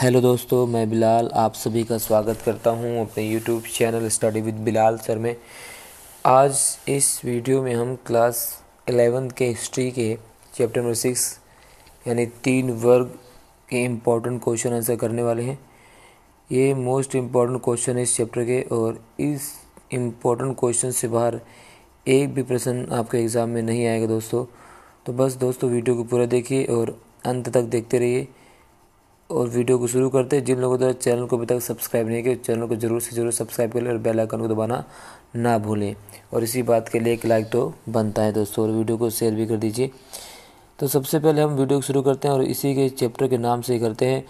hello दोस्तों मैं बिलाल आप सभी का स्वागत करता हूं अपने YouTube channel study with Bilal sir में आज इस वीडियो में हम क्लास एलेवेंथ के हिस्ट्री के चैप्टर नंबर सिक्स यानी तीन वर्ग के इम्पॉर्टेंट क्वेश्चन आंसर करने वाले हैं ये मोस्ट इम्पॉर्टेंट क्वेश्चन है इस चैप्टर के और इस इम्पॉर्टेंट क्वेश्चन से बाहर एक भी प्रश्न आपके एग्ज़ाम में नहीं आएगा दोस्तों तो बस दोस्तों वीडियो को पूरा देखिए और अंत तक देखते रहिए और वीडियो को शुरू करते हैं जिन लोगों द्वारा चैनल को अभी तक सब्सक्राइब नहीं किया चैनल को जरूर से जरूर सब्सक्राइब कर लें और बेल आइकन को दबाना ना भूलें और इसी बात के लिए एक लाइक तो बनता है दोस्तों और वीडियो को शेयर भी कर दीजिए तो सबसे पहले हम वीडियो को शुरू करते हैं और इसी के चैप्टर के नाम से ही करते हैं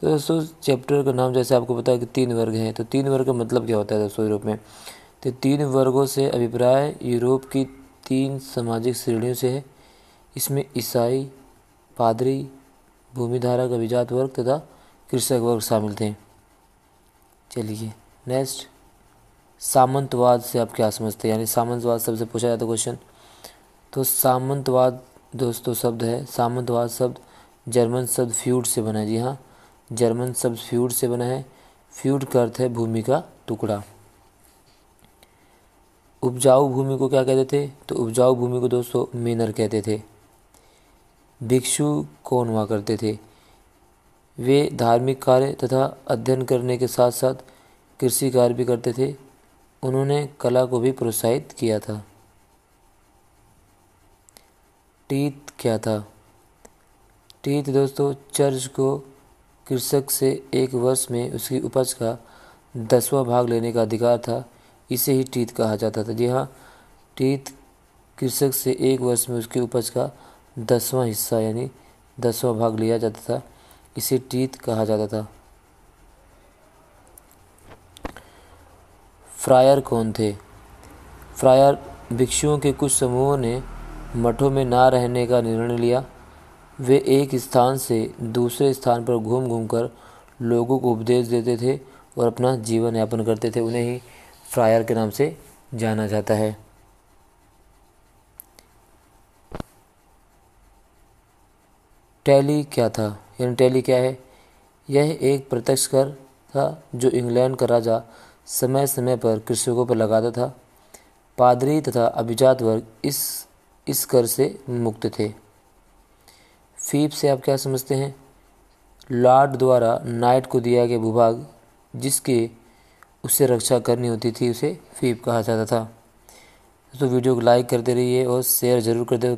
तो दोस्तों चैप्टर का नाम जैसे आपको पता है कि तीन वर्ग हैं तो तीन वर्ग का मतलब क्या होता है दोस्तों यूरोप में तो तीन वर्गों से अभिप्राय यूरोप की तीन सामाजिक श्रेणियों से है इसमें ईसाई पादरी भूमिधारक अभिजात वर्ग तथा कृषक वर्ग शामिल थे चलिए नेक्स्ट सामंतवाद से आप क्या समझते हैं यानी सामंतवाद सबसे पूछा जाता क्वेश्चन तो सामंतवाद दोस्तों शब्द है सामंतवाद शब्द जर्मन शब्द फ्यूड से बना है जी हाँ जर्मन शब्द फ्यूड से बना है फ्यूड का अर्थ है भूमि का टुकड़ा उपजाऊ भूमि को क्या कहते थे तो उपजाऊ भूमि को दोस्तों मेनर कहते थे भिक्षु कौन हुआ करते थे वे धार्मिक कार्य तथा अध्ययन करने के साथ साथ कृषि कार्य भी करते थे उन्होंने कला को भी प्रोत्साहित किया था टीत क्या था टीत दोस्तों चर्च को कृषक से एक वर्ष में उसकी उपज का दसवां भाग लेने का अधिकार था इसे ही टीत कहा जाता था जी हाँ टीत कृषक से एक वर्ष में उसकी उपज का दसवां हिस्सा यानी दसवां भाग लिया जाता था इसे टीत कहा जाता था फ्रायर कौन थे फ्रायर भिक्षुओं के कुछ समूहों ने मठों में ना रहने का निर्णय लिया वे एक स्थान से दूसरे स्थान पर घूम घूम कर लोगों को उपदेश देते थे और अपना जीवन यापन करते थे उन्हें ही फ्रायर के नाम से जाना जाता है टैली क्या था यानी टैली क्या है यह एक प्रत्यक्ष कर था जो इंग्लैंड का राजा समय समय पर कृषकों पर लगाता था पादरी तथा अभिजात वर्ग इस इस कर से मुक्त थे फीप से आप क्या समझते हैं लॉर्ड द्वारा नाइट को दिया गया भूभाग जिसके उससे रक्षा करनी होती थी उसे फीप कहा जाता था तो वीडियो को लाइक करते रहिए और शेयर ज़रूर करते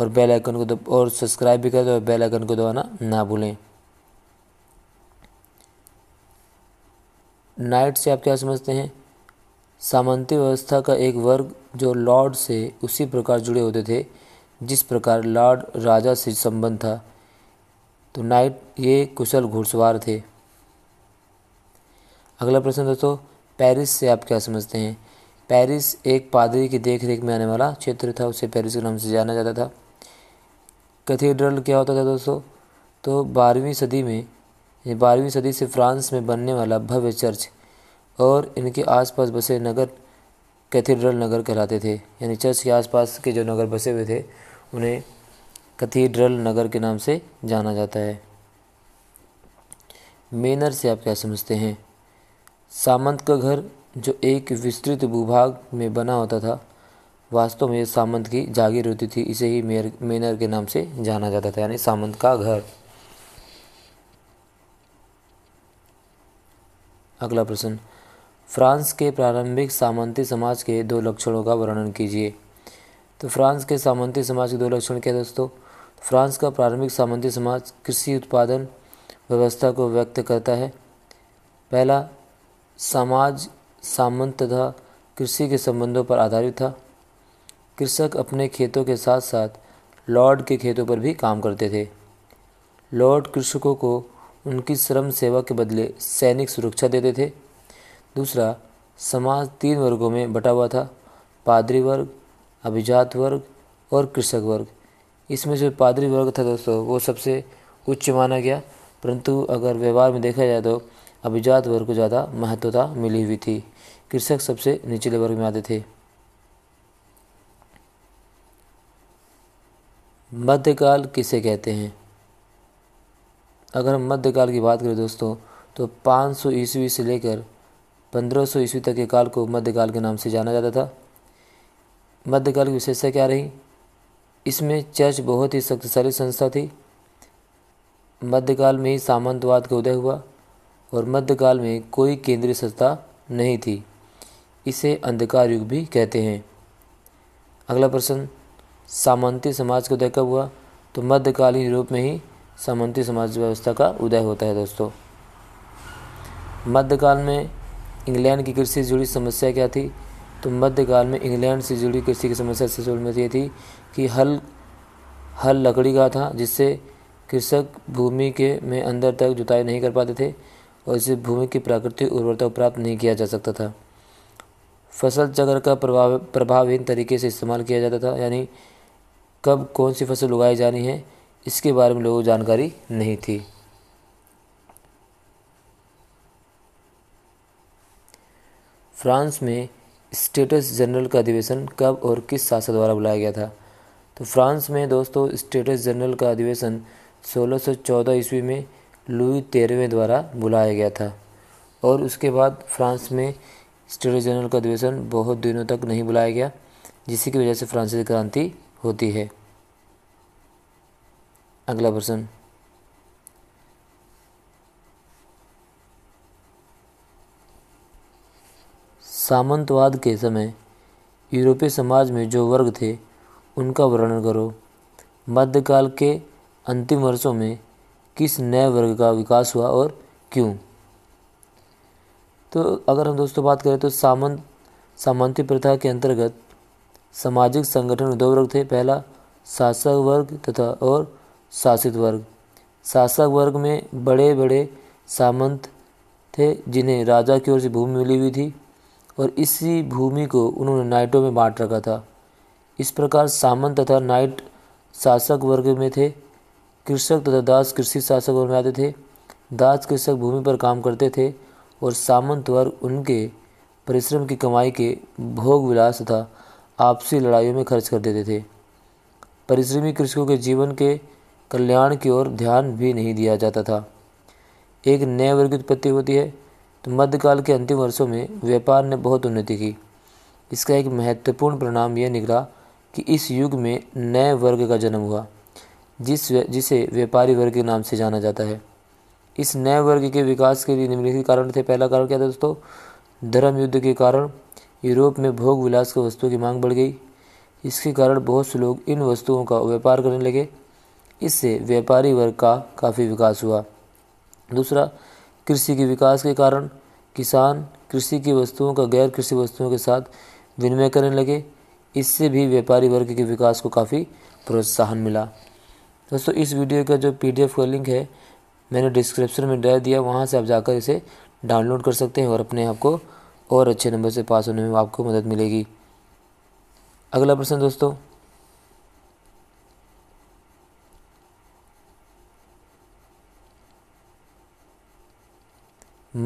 और बेल आइकन को और सब्सक्राइब भी कर दो और बेल आइकन को दबाना ना भूलें नाइट से आप क्या समझते हैं सामंती व्यवस्था का एक वर्ग जो लॉर्ड से उसी प्रकार जुड़े होते थे जिस प्रकार लॉर्ड राजा से संबंध था तो नाइट ये कुशल घुड़सवार थे अगला प्रश्न दोस्तों पेरिस से आप क्या समझते हैं पेरिस एक पादरी की देखरेख में आने वाला क्षेत्र था उसे पेरिस के नाम से जाना जाता था कैथेड्रल क्या होता था दोस्तों तो बारहवीं सदी में बारहवीं सदी से फ्रांस में बनने वाला भव्य चर्च और इनके आसपास बसे नगर कैथेड्रल नगर कहलाते थे यानी चर्च के आसपास के जो नगर बसे हुए थे उन्हें कैथेड्रल नगर के नाम से जाना जाता है मेनर से आप क्या समझते हैं सामंत का घर जो एक विस्तृत भूभाग में बना होता था वास्तव में सामंत की जागीर होती थी इसे ही मेयर मेनर के नाम से जाना जाता था यानी सामंत का घर अगला प्रश्न फ्रांस के प्रारंभिक सामंती समाज के दो लक्षणों का वर्णन कीजिए तो फ्रांस के सामंती समाज के दो लक्षण क्या दोस्तों फ्रांस का प्रारंभिक सामंती समाज कृषि उत्पादन व्यवस्था को व्यक्त करता है पहला समाज सामंत तथा कृषि के संबंधों पर आधारित था कृषक अपने खेतों के साथ साथ लॉर्ड के खेतों पर भी काम करते थे लॉर्ड कृषकों को उनकी श्रम सेवा के बदले सैनिक सुरक्षा देते थे दूसरा समाज तीन वर्गों में बटा हुआ था पादरी वर्ग अभिजात वर्ग और कृषक वर्ग इसमें जो पादरी वर्ग था दोस्तों वो सबसे उच्च माना गया परंतु अगर व्यवहार में देखा जाए तो अभिजात वर्ग को ज़्यादा महत्वता मिली हुई थी कृषक सबसे निचले वर्ग में आते थे मध्यकाल किसे कहते हैं अगर हम मध्यकाल की बात करें दोस्तों तो 500 सौ ईस्वी से लेकर 1500 सौ ईस्वी तक के काल को मध्यकाल के नाम से जाना जाता था मध्यकाल की विशेषता क्या रही इसमें चर्च बहुत ही शक्तिशाली संस्था थी मध्यकाल में ही सामंतवाद का उदय हुआ और मध्यकाल में कोई केंद्रीय संस्था नहीं थी इसे अंधकार युग भी कहते हैं अगला प्रश्न सामंती समाज को देखा हुआ तो मध्यकालीन यूरोप में ही सामंती समाज व्यवस्था का उदय होता है दोस्तों मध्यकाल में इंग्लैंड की कृषि से जुड़ी समस्या क्या थी तो मध्यकाल में इंग्लैंड से जुड़ी कृषि की समस्या से जुड़ी ये थी कि हल हल लकड़ी का था जिससे कृषक भूमि के में अंदर तक जुताई नहीं कर पाते थे और इससे भूमि की प्राकृतिक उर्वरता प्राप्त नहीं किया जा सकता था फसल चक्र का प्रभाव प्रभावहीन तरीके से इस्तेमाल किया जाता था यानी कब कौन सी फसल उगाई जानी है इसके बारे में लोगों को जानकारी नहीं थी फ्रांस में स्टेटस जनरल का अधिवेशन कब और किस शासक द्वारा बुलाया गया था तो फ्रांस में दोस्तों स्टेटस जनरल का अधिवेशन 1614 ईस्वी में लुई तेरहवें द्वारा बुलाया गया था और उसके बाद फ्रांस में स्टेटस जनरल का अधिवेशन बहुत दिनों तक नहीं बुलाया गया जिसकी वजह से फ्रांसीसी क्रांति होती है अगला प्रश्न सामंतवाद के समय यूरोपीय समाज में जो वर्ग थे उनका वर्णन करो मध्यकाल के अंतिम वर्षों में किस नए वर्ग का विकास हुआ और क्यों तो अगर हम दोस्तों बात करें तो सामंत सामंती प्रथा के अंतर्गत सामाजिक संगठन दो वर्ग थे पहला शासक वर्ग तथा और शासित वर्ग शासक वर्ग में बड़े बड़े सामंत थे जिन्हें राजा की ओर से भूमि मिली हुई थी और इसी भूमि को उन्होंने नाइटों में बांट रखा था इस प्रकार सामंत तथा नाइट शासक वर्ग में थे कृषक तथा दास कृषि शासक वर्ग में आते थे दास कृषक भूमि पर काम करते थे और सामंत वर्ग उनके परिश्रम की कमाई के भोग विलास तथा आपसी लड़ाइयों में खर्च कर देते थे परिश्रमी कृषकों के जीवन के कल्याण की ओर ध्यान भी नहीं दिया जाता था एक नए वर्ग की उत्पत्ति होती है तो मध्यकाल के अंतिम वर्षों में व्यापार ने बहुत उन्नति की इसका एक महत्वपूर्ण परिणाम यह निकला कि इस युग में नए वर्ग का जन्म हुआ जिस जिसे व्यापारी वर्ग के नाम से जाना जाता है इस नए वर्ग के विकास के लिए निम्नलिखित कारण थे पहला कारण क्या था दोस्तों धर्म युद्ध के कारण यूरोप में भोग विलास की वस्तुओं की मांग बढ़ गई इसके कारण बहुत से लोग इन वस्तुओं का व्यापार करने लगे इससे व्यापारी वर्ग का काफ़ी विकास हुआ दूसरा कृषि के विकास के कारण किसान कृषि की वस्तुओं का गैर कृषि वस्तुओं के साथ विनिमय करने लगे इससे भी व्यापारी वर्ग के विकास को काफ़ी प्रोत्साहन मिला दोस्तों इस वीडियो का जो पी डी का लिंक है मैंने डिस्क्रिप्शन में डाल दिया वहाँ से आप जाकर इसे डाउनलोड कर सकते हैं और अपने आप को और अच्छे नंबर से पास होने में आपको मदद मिलेगी अगला प्रश्न दोस्तों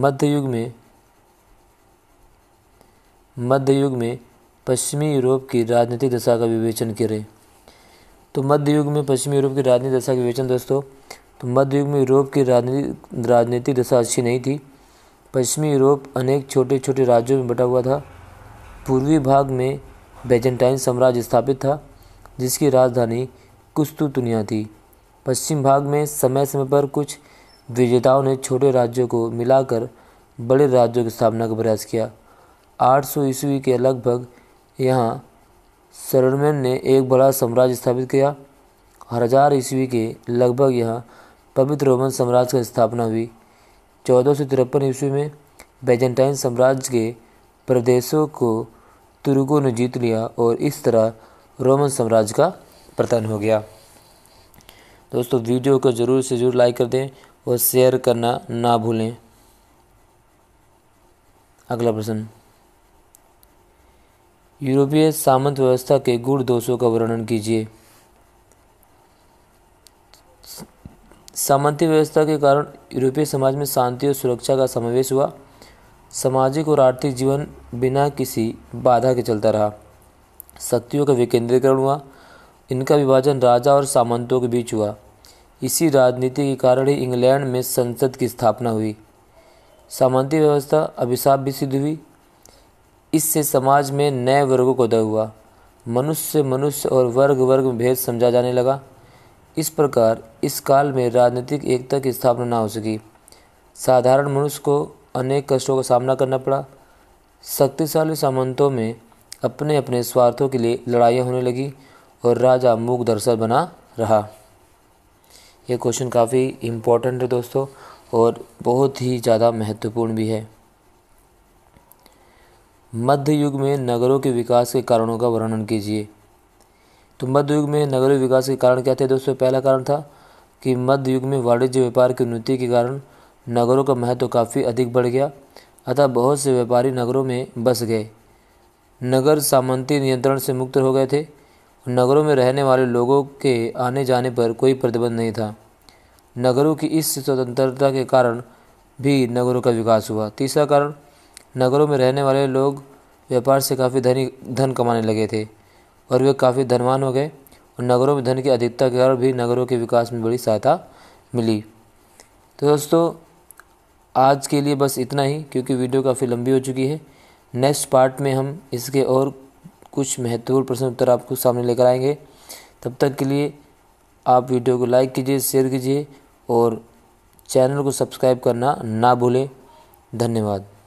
मध्य युग में मध्य युग में पश्चिमी यूरोप की राजनीतिक दशा का विवेचन करें तो मध्य युग में पश्चिमी यूरोप की राजनीतिक दशा का विवेचन दोस्तों तो मध्य युग में यूरोप की राजनीतिक राजनीतिक दशा अच्छी नहीं थी पश्चिमी यूरोप अनेक छोटे छोटे राज्यों में बटा हुआ था पूर्वी भाग में बेजेंटाइन साम्राज्य स्थापित था जिसकी राजधानी कुस्तुतुनिया थी पश्चिम भाग में समय समय पर कुछ विजेताओं ने छोटे राज्यों को मिलाकर बड़े राज्यों की स्थापना का प्रयास किया 800 सौ ईस्वी के लगभग यहाँ सरमेन ने एक बड़ा साम्राज्य स्थापित किया हजार ईस्वी के लगभग यहाँ पवित्र रोमन साम्राज्य की स्थापना हुई चौदह सौ तिरपन ईस्वी में बेजेंटाइन साम्राज्य के प्रदेशों को तुर्गो ने जीत लिया और इस तरह रोमन साम्राज्य का पतन हो गया दोस्तों वीडियो को ज़रूर से ज़रूर लाइक कर दें और शेयर करना ना भूलें अगला प्रश्न यूरोपीय सामंत व्यवस्था के गुण दोषों का वर्णन कीजिए सामंत व्यवस्था के कारण यूरोपीय समाज में शांति और सुरक्षा का समावेश हुआ सामाजिक और आर्थिक जीवन बिना किसी बाधा के चलता रहा शक्तियों का विकेंद्रीकरण हुआ इनका विभाजन राजा और सामंतों के बीच हुआ इसी राजनीति के कारण ही इंग्लैंड में संसद की स्थापना हुई सामंती व्यवस्था अभिशाप भी सिद्ध हुई इससे समाज में नए वर्गों को उदय हुआ मनुष्य मनुष्य और वर्ग वर्ग में भेद समझा जाने लगा इस प्रकार इस काल में राजनीतिक एकता की स्थापना न हो सकी साधारण मनुष्य को अनेक कष्टों का सामना करना पड़ा शक्तिशाली सामंतों में अपने अपने स्वार्थों के लिए लड़ाइयाँ होने लगी और राजा मूक दर्शक बना रहा यह क्वेश्चन काफ़ी इम्पोर्टेंट है दोस्तों और बहुत ही ज़्यादा महत्वपूर्ण भी है मध्य युग में नगरों के विकास के कारणों का वर्णन कीजिए तो मध्य युग में नगरीय विकास के कारण क्या थे दोस्तों पहला कारण था कि मध्य युग में वाणिज्य व्यापार की उन्नति के कारण नगरों का महत्व काफ़ी अधिक बढ़ गया अतः बहुत से व्यापारी नगरों में बस गए नगर सामंती नियंत्रण से मुक्त हो गए थे नगरों में रहने वाले लोगों के आने जाने पर कोई प्रतिबंध नहीं था नगरों की इस स्वतंत्रता के कारण भी नगरों का विकास हुआ तीसरा कारण नगरों में रहने वाले लोग व्यापार से काफ़ी धनी धन कमाने लगे थे और वे काफ़ी धनवान हो गए और नगरों में धन की अधिकता के कारण भी नगरों के विकास में बड़ी सहायता मिली तो दोस्तों आज के लिए बस इतना ही क्योंकि वीडियो काफ़ी लंबी हो चुकी है नेक्स्ट पार्ट में हम इसके और कुछ महत्वपूर्ण प्रश्न उत्तर आपको सामने लेकर आएंगे तब तक के लिए आप वीडियो को लाइक कीजिए शेयर कीजिए और चैनल को सब्सक्राइब करना ना भूलें धन्यवाद